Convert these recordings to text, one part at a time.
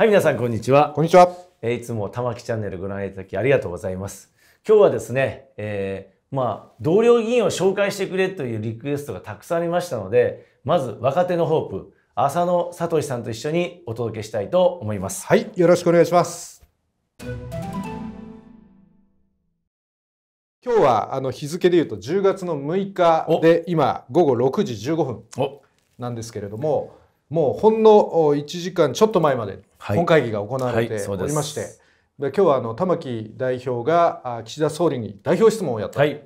はい、皆さん、こんにちは。こんにちは。えー、いつも玉木チャンネルご覧いただきありがとうございます。今日はですね、えー、まあ、同僚議員を紹介してくれというリクエストがたくさんありましたので、まず若手のホープ、浅野聡さんと一緒にお届けしたいと思います。はい、よろしくお願いします。今日はあの日付でいうと10月の6日で今午後6時15分なんですけれども。もうほんの1時間ちょっと前まで本会議が行われておりまして、はいはい、今日はあの玉木代表が岸田総理に代表質問をやったとい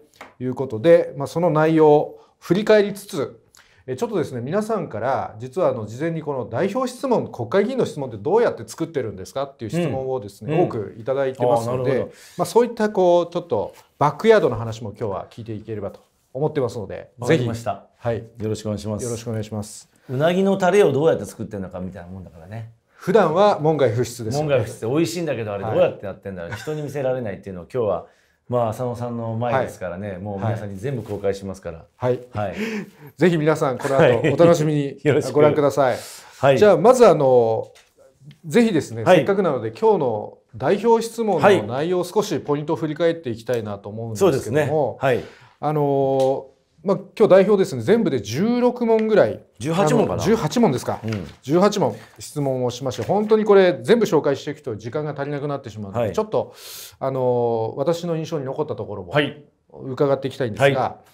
うことで、はい、まあ、その内容を振り返りつつちょっとですね皆さんから実はあの事前にこの代表質問国会議員の質問ってどうやって作ってるんですかっていう質問をですね、うん、多くいただいてますので、うん、まあ、そういったこうちょっとバックヤードの話も今日は聞いていければと思ってますのでぜひ、はい、よろしくお願いします。よろしくお願いしますうなぎのタレをどうやって作ってるのかみたいなもんだからね普段は門外不出です、ね、門外不出美味しいんだけどあれどうやってやってんだろう、はい、人に見せられないっていうのを今日はまあ浅野さんの前ですからね、はい、もう皆さんに全部公開しますからはい、はい、ぜひ皆さんこの後お楽しみに ご覧ください、はい、じゃあまずあのぜひですね、せっかくなので今日の代表質問の内容を少しポイントを振り返っていきたいなと思うんですけども、ね、はいあのまあ、今日代表ですね全部で16問ぐらい18問かな18問ですか、うん、18問質問をしまして本当にこれ全部紹介していくと時間が足りなくなってしまうので、はい、ちょっと、あの私の印象に残ったところも伺っていきたいんですが、はい、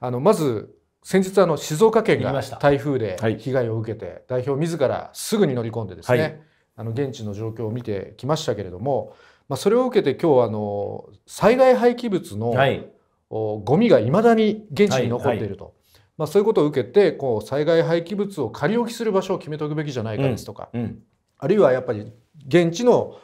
あのまず先日あの静岡県が台風で被害を受けて、はい、代表自らすぐに乗り込んでですね、あの現地の状況を見てきましたけれども、まあ、それを受けて今日あの災害廃棄物のゴミがいまだに現地に残っていると、はいはい、まあ、そういうことを受けてこう災害廃棄物を仮置きする場所を決めておくべきじゃないかですとか、うんうん、あるいはやっぱり現地の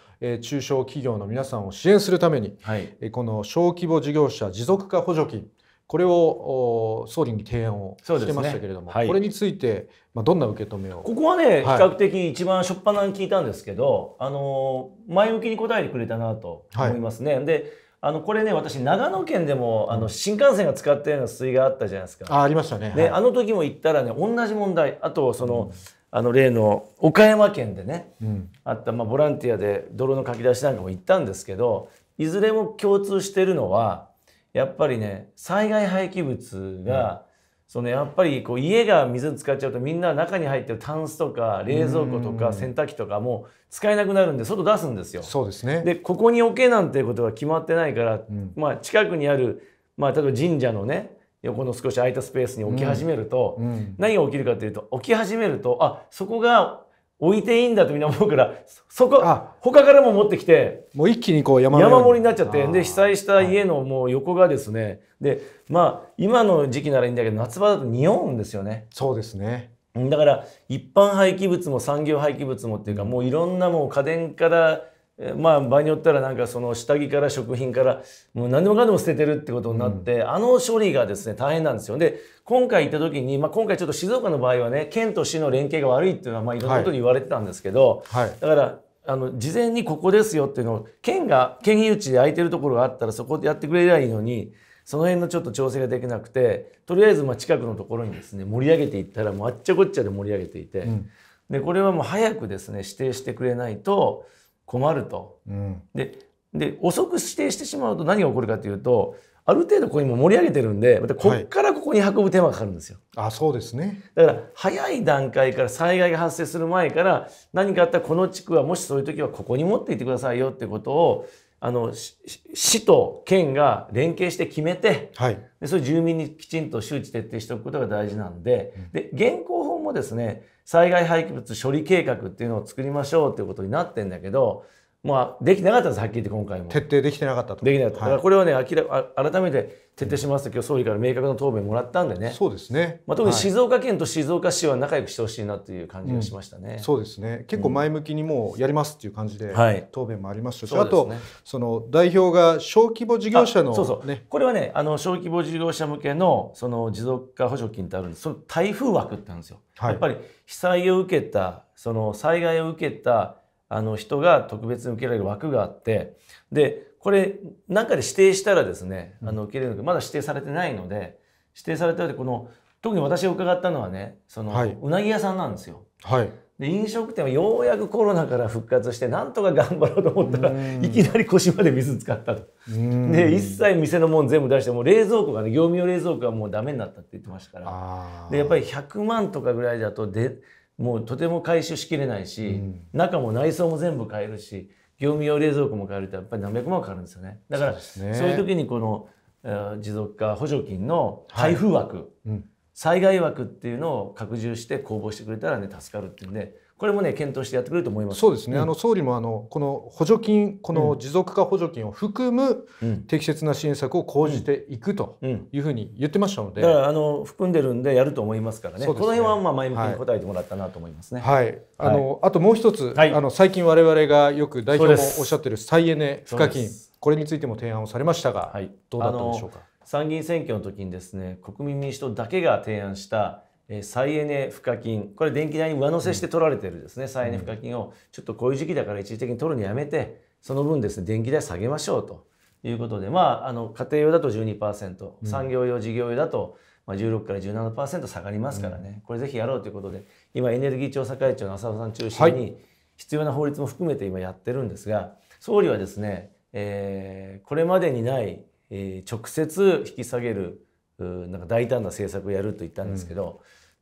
中小企業の皆さんを支援するために、はい、この小規模事業者持続化補助金これを総理に提案をしてましたけれども、ねはい、これについて、まあ、どんな受け止めをここはね、比較的一番初っ端に聞いたんですけど、あの前向きに答えてくれたなと思いますね。であのこれね私長野県でもあの新幹線が使ったような水があったじゃないですか。あありましたね。で、はい、あの時も行ったらね同じ問題あとその、うん、あの例の岡山県でね、うん、あった、まあ、ボランティアで泥のかき出しなんかも行ったんですけどいずれも共通してるのはやっぱりね災害廃棄物が、そのやっぱりこう家が水使っちゃうとみんな中に入ってるタンスとか冷蔵庫とか洗濯機とかも使えなくなるんで外出すんですよ。そうですね、でここに置けなんていうことが決まってないから、うん、まあ、近くにある、まあ、例えば神社のね横の少し空いたスペースに置き始めると、うんうん、何が起きるかというと置き始めるとあそこが置いていいんだとみんな思うからそこ他からも持ってきてもう一気にこう山山盛りになっちゃってで被災した家のもう横がですね、でまあ今の時期ならいいんだけど夏場だと匂うんですよねそうですねだから一般廃棄物も産業廃棄物もっていうかもういろんなもう家電からまあ場合によったらなんかその下着から食品からもう何でもかんでも捨ててるってことになって、うん、あの処理がですね大変なんですよで今回行った時に、まあ、今回ちょっと静岡の場合はね県と市の連携が悪いっていうのはまあいろんなことに言われてたんですけど、はいはい、だからあの事前にここですよっていうのを県が県有地で空いてるところがあったらそこでやってくれりゃいいのにその辺のちょっと調整ができなくてとりあえずまあ近くのところにですね盛り上げていったらもうあっちゃこっちゃで盛り上げていて、うん、でこれはもう早くですね指定してくれないと。困ると。うん、でで遅く指定してしまうと何が起こるかというとある程度ここにも盛り上げてるんでまたこっからここに運ぶ手間がかかるんですよ。はい、あそうですねだから早い段階から災害が発生する前から何かあったらこの地区はもしそういう時はここに持っていってくださいよってことをあの市と県が連携して決めて、はい、でそれ住民にきちんと周知徹底しておくことが大事なんでうん、で現行法もですね災害廃棄物処理計画っていうのを作りましょうっていうことになってんだけどまあ、できなかったんですはっきり言って今回も徹底できてなかったとできなかった、はい、だからこれはね明ら改めて徹底しますと今日総理から明確な答弁もらったんでねそうですね、まあ、特に静岡県と静岡市は仲良くしてほしいなという感じがしましたね、うん、そうですね結構前向きにもうやりますっていう感じで答弁もありましたし、はい、あと、ね、その代表が小規模事業者の、ね、そうそうこれはねあの小規模事業者向けのその持続化補助金ってあるんですその台風枠ってあるんですよ、やっぱり被災を受けたその災害を受けたあの人が特別に受けられる枠があってでこれ中かで指定したらですねあの受けれるのどまだ指定されてないので指定されててこの特に私が伺ったのはねその、はい、うなぎ屋さんなんですよ。はいで飲食店はようやくコロナから復活してなんとか頑張ろうと思ったらいきなり腰まで水使ったとで一切店のもん全部出してもう冷蔵庫がね業務用冷蔵庫がもうダメになったって言ってましたからでやっぱり100万とかぐらいだとでもうとても回収しきれないし、うん、中も内装も全部変えるし業務用冷蔵庫も変えるとやっぱり何百万かかるんですよねだからそう、ね,、いう時にこの、えー、持続化補助金の台風枠、はいうん、災害枠っていうのを拡充して公募してくれたらね助かるっていうんで。これもね検討してやってくれると思います。そうですね。うん、あの総理もあのこの補助金この持続化補助金を含む適切な支援策を講じていくというふうに言ってましたので、だからあの含んでるんでやると思いますからね。ねこの辺はまあ前向きに答えてもらったなと思いますね。はい。はい、あのあともう一つ、はい、あの最近我々がよく代表もおっしゃってる再エネ賦課金これについても提案をされましたが、はい、どうだったんでしょうか。参議院選挙の時にですね国民民主党だけが提案したえ再エネ賦課金これ電気代に上乗せして取られてるですね、うん、再エネ賦課金をちょっとこういう時期だから一時的に取るのやめてその分ですね電気代下げましょうということでまああの家庭用だと12%、うん、産業用事業用だとま16から17%下がりますからね、うん、これぜひやろうということで今エネルギー調査会長の浅尾さん中心に必要な法律も含めて今やってるんですが総理はですね、えー、これまでにない、えー、直接引き下げるなんか大胆な政策をやると言ったんですけど、うん、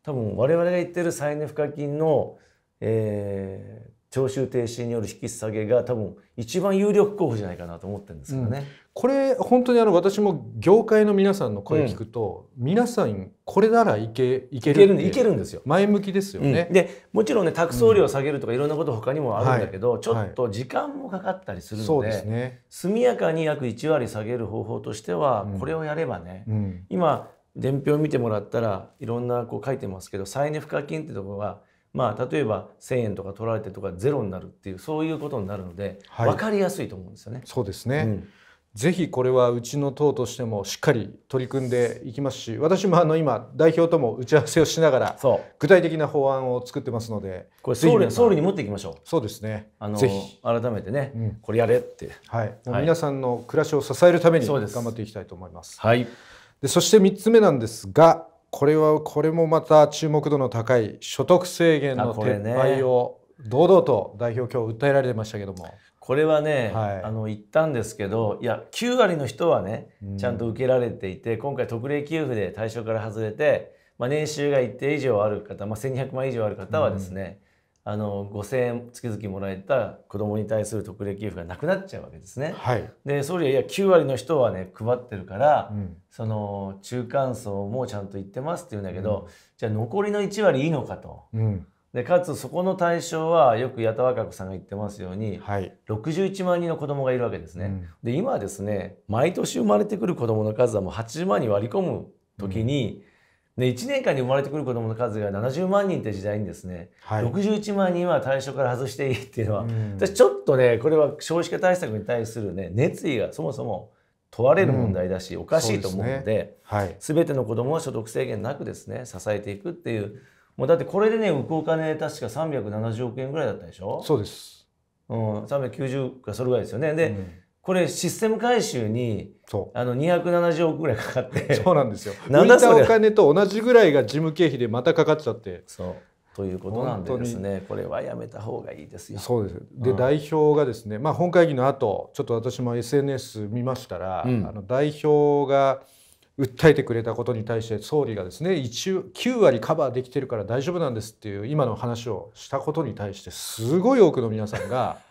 多分我々が言ってる再エネ賦課金の、えー、徴収停止による引き下げが多分一番有力候補じゃないかなと思ってるんですけどね、これ本当にあの私も業界の皆さんの声聞くと、うん、皆さんこれならいけいけるいけるんですよ前向きですよね、うん、でもちろんね託送料を下げるとかいろんなこと他にもあるんだけど、うんはい、ちょっと時間もかかったりするのではい、ですね、速やかに約1割下げる方法としてはこれをやればね、今伝票見てもらったらいろんなこう書いてますけど再値付加金ってところがまあ、例えば1,000円とか取られてとかゼロになるっていうそういうことになるので、はい、分かりやすいと思うんですよね。そうですね、ぜひこれはうちの党としてもしっかり取り組んでいきますし私もあの今代表とも打ち合わせをしながら具体的な法案を作ってますのでこれ総理総理に持っていきましょうそうですねあの改めてね、うん、これやれって、はい、はい、皆さんの暮らしを支えるために頑張っていきたいと思います。はい、でそして3つ目なんですがこれはこれもまた注目度の高い所得制限の撤廃を堂々と代表今日訴えられてましたけども。これはね、はい、あの言ったんですけどいや9割の人はねちゃんと受けられていて、うん、今回特例給付で対象から外れて、まあ、年収が一定以上ある方、まあ、1200万以上ある方はですね、うん、あの5,000円月々もらえた子どもに対する特例給付がなくなっちゃうわけですね。はい、で総理はいや9割の人はね配ってるから、うん、その中間層もちゃんと言ってますって言うんだけど、じゃあ残りの1割いいのかと。うんでかつそこの対象はよく八田若子さんが言ってますように、はい、61万人の子供がいるわけですね。うん、で今ですね毎年生まれてくる子供の数はもう80万人割り込む時に、うん、で1年間に生まれてくる子供の数が70万人って時代にですね、はい、61万人は対象から外していいっていうのは、うん、私ちょっとねこれは少子化対策に対するね熱意がそもそも問われる問題だし、おかしいと思うので、ねはい、全ての子どもは所得制限なくですね支えていくっていう。もうだってこれでね、浮くお金確か370億円ぐらいだったでしょそうです。うん、390かそれぐらいですよね。で、うんこれシステム回収にそうあの270億ぐらいかかってそうなんですよ なんだそれ浮いたお金と同じぐらいが事務経費でまたかかっちゃってそうということなんでですねこれはやめた方がいいですよそうですで、うん、代表がですねまあ本会議の後ちょっと私も SNS 見ましたら、うん、あの代表が訴えてくれたことに対して総理がですね9割カバーできてるから大丈夫なんですっていう今の話をしたことに対してすごい多くの皆さんが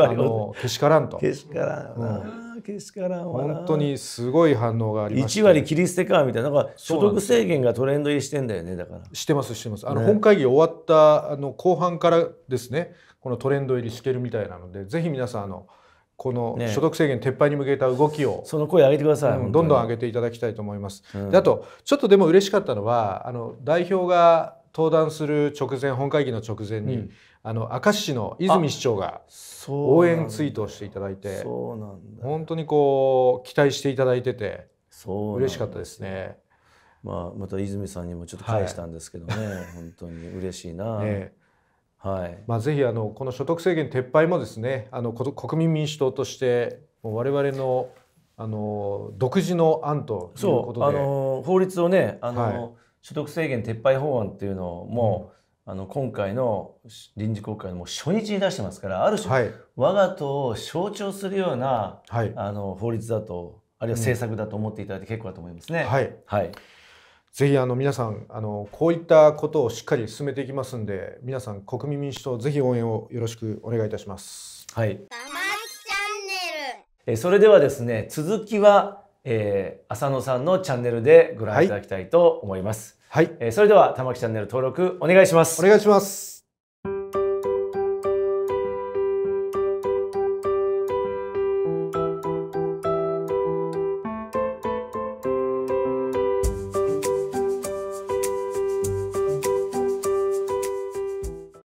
あのけしからんとけしからんわけしからんわ本当にすごい反応がありまし1割切り捨てかみたいななんか所得制限がトレンド入りしてんだよねだからしてますしてますあの、ね、本会議終わったあの後半からですねこのトレンド入りしてるみたいなのでぜひ皆さんあのこの所得制限撤廃に向けた動きを、ね、その声上げてください、うん、どんどん上げていただきたいと思います。うん、であとちょっとでも嬉しかったのはあの代表が登壇する直前本会議の直前に、うん、あの明石市の泉市長が応援ツイートをしていただいて本当にこう期待していただいてて嬉しかったですね。まあ、また泉さんにもちょっと返したんですけどね、はい、本当に嬉しいな、ね、はいまあ、ぜひあのこの所得制限撤廃もですねあの国民民主党として我々のあの独自の案ということであの法律をねあの、はい、所得制限撤廃法案っていうのもう、ん、あの今回の臨時国会のもう初日に出してますからある種、はい、我が党を象徴するような、はい、あの法律だとあるいは政策だと思っていただいて結構だと思いますね。はい、はいぜひあの皆さんあのこういったことをしっかり進めていきますんで皆さん国民民主党ぜひ応援をよろしくお願いいたします。はい。玉木チャンネル。えそれではですね続きは、えー、浅野さんのチャンネルでご覧いただきたいと思います。はい。えそれでは玉木チャンネル登録お願いします。お願いします。